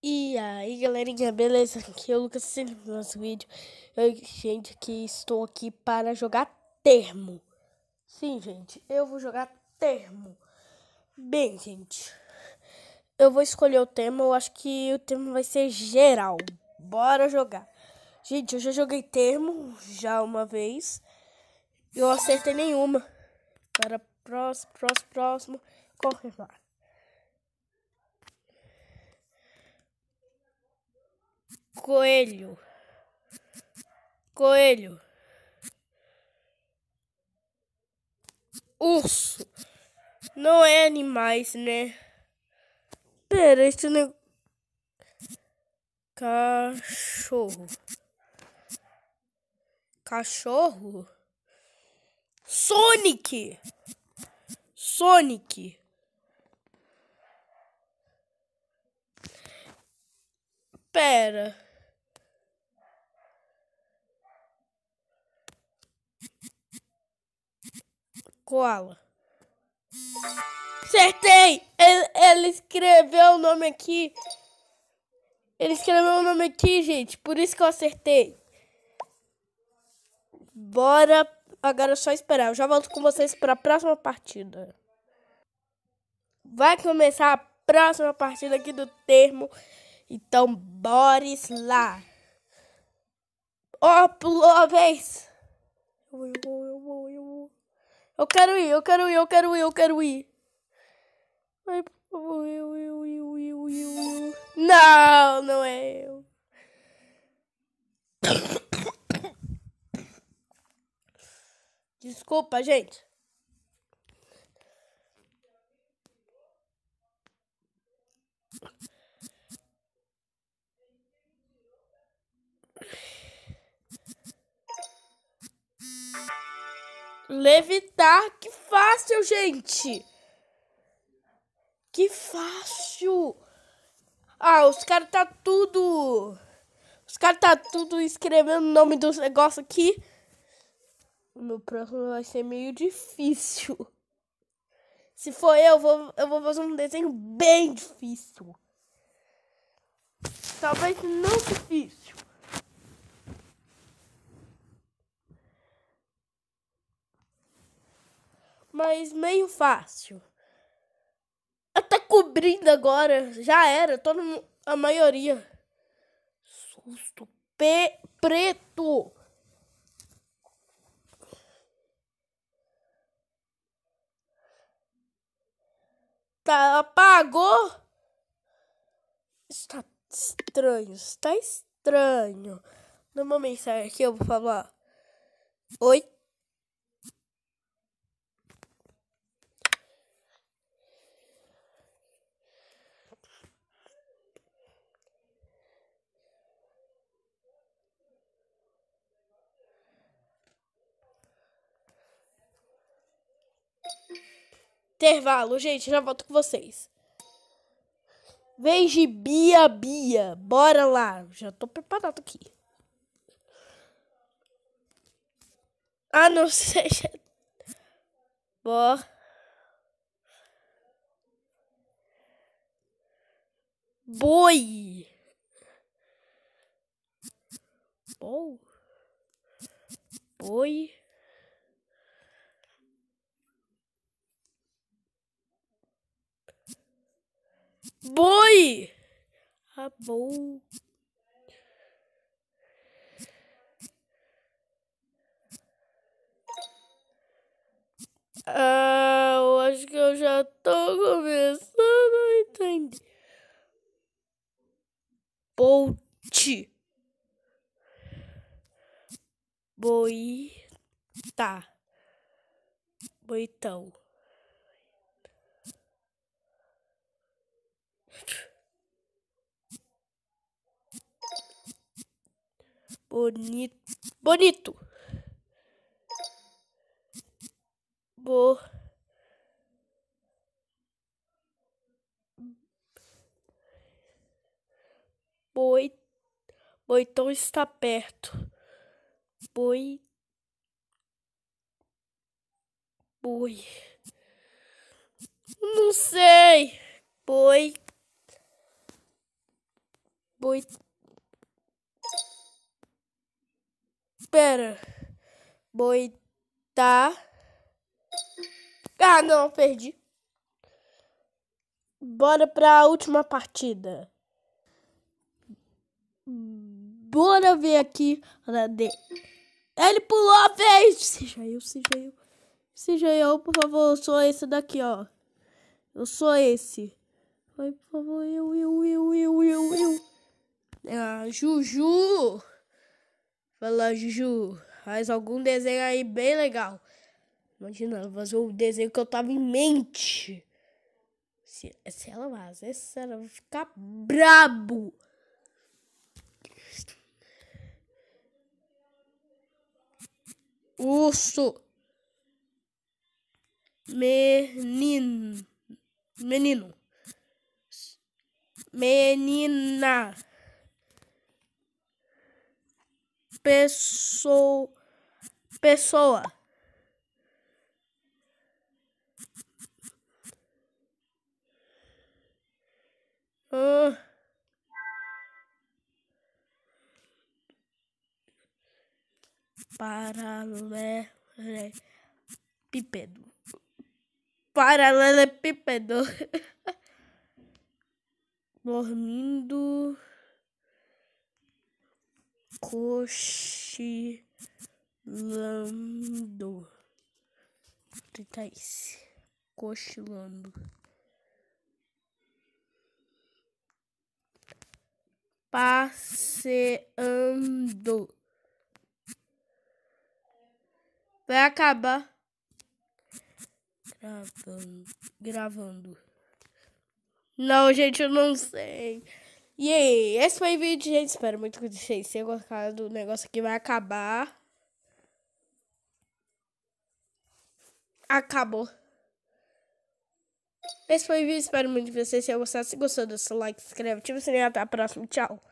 E aí galerinha, beleza? Aqui é o Lucas Silva, é nosso vídeo. Eu, gente, que estou aqui para jogar termo. Sim, gente, eu vou jogar termo. Bem, gente, eu vou escolher o tema. Eu acho que o tema vai ser geral. Bora jogar. Gente, eu já joguei termo já uma vez. Eu acertei nenhuma. Para próximo, próximo, próximo. Confirmar. coelho, coelho, urso. Não é animais, né? Pera, isso não. Cachorro. Cachorro? Sonic! Sonic! Pera. Koala. Acertei! Ele, ele, escreveu o nome aqui. Ele escreveu o nome aqui, gente. Por isso que eu acertei. Bora. Agora é só esperar. Eu já volto com vocês para a próxima partida. Vai começar a próxima partida aqui do termo. Então, bora lá. Ó, oh, pulou a vez. Eu quero ir, eu quero ir, eu quero ir, eu quero ir. Ai, por favor, eu, eu, eu, eu, eu. Não, não é eu. Desculpa, gente. levitar. Que fácil, gente. Que fácil. Ah, os caras tá tudo... Os caras tá tudo escrevendo o nome dos negócios aqui. O meu próximo vai ser meio difícil. Se for eu, vou, eu vou fazer um desenho bem difícil. Talvez não difícil. mas meio fácil. Tá cobrindo agora, já era, todo a maioria. Susto, preto. Tá, apagou. Está estranho, está estranho. Dá uma mensagem aqui, eu vou falar. Oi. Intervalo, gente, já volto com vocês. Veja de Bia Bia. Bora lá. Já tô preparado aqui. Ah, não seja. Bora. Boi. Boi. Boi. Boi! a ah, bom. Ah, eu acho que eu já tô começando a entender. Boi, Boita. Tá. Boitão. bonito. Bonito. Bo. Boi. Boitão está perto. Boi. Boi. Não sei. Boi. Boi. Pera. tá Ah, não, perdi. Bora pra última partida. Bora ver aqui. Ele pulou a vez. Seja é eu, seja é eu. Seja é eu, por favor. Eu sou esse daqui, ó. Eu sou esse. Vai, por favor. Eu, eu, eu, eu, eu, eu. Ah, Juju. Fala, Juju, faz algum desenho aí bem legal. Imagina, ela fazer o desenho que eu tava em mente. Se, se ela vazar, essa ela vai ficar brabo. Urso. Menino. Menino. Menina. pessoa Pessoa. Uh. Paralelepípedo. Paralelepípedo. Dormindo cochilando. Vou tentar esse. Cochilando. Passeando. Vai acabar. Gravando. Gravando. Não, gente, eu não sei. E aí, esse foi o vídeo, gente. Espero muito que vocês tenham gostado. do negócio aqui vai acabar. Acabou. Esse foi o vídeo. Espero muito que vocês tenham gostado. Se gostou, deixa o like, se inscreve, ativa o sininho. Até a próxima. Tchau.